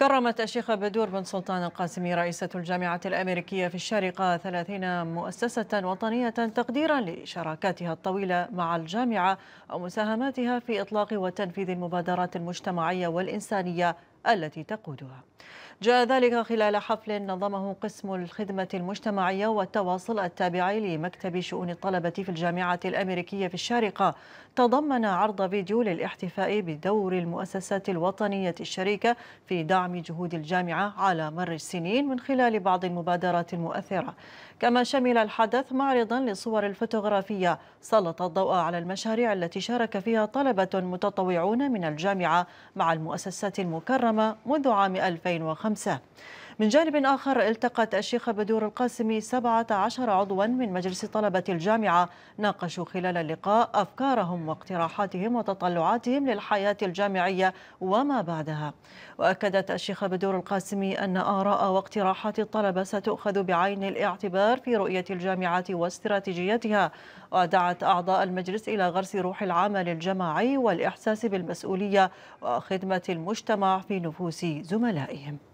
كرمت الشيخة بدور بن سلطان القاسمي رئيسة الجامعة الأمريكية في الشارقة 30 مؤسسة وطنية تقديرا لشراكاتها الطويلة مع الجامعة ومساهماتها في إطلاق وتنفيذ المبادرات المجتمعية والإنسانية التي تقودها جاء ذلك خلال حفل نظمه قسم الخدمة المجتمعية والتواصل التابع لمكتب شؤون الطلبة في الجامعة الأمريكية في الشارقة تضمن عرض فيديو للاحتفاء بدور المؤسسات الوطنية الشريكة في دعم جهود الجامعة على مر السنين من خلال بعض المبادرات المؤثرة كما شمل الحدث معرضا لصور الفوتوغرافية سلط الضوء على المشاريع التي شارك فيها طلبة متطوعون من الجامعة مع المؤسسات المكرمة المحرمة منذ عام 2005 من جانب آخر التقت الشيخة بدور القاسمي 17 عضوا من مجلس طلبة الجامعة ناقشوا خلال اللقاء أفكارهم واقتراحاتهم وتطلعاتهم للحياة الجامعية وما بعدها وأكدت الشيخة بدور القاسمي أن آراء واقتراحات الطلبة ستؤخذ بعين الاعتبار في رؤية الجامعة واستراتيجيتها ودعت أعضاء المجلس إلى غرس روح العمل الجماعي والإحساس بالمسؤولية وخدمة المجتمع في نفوس زملائهم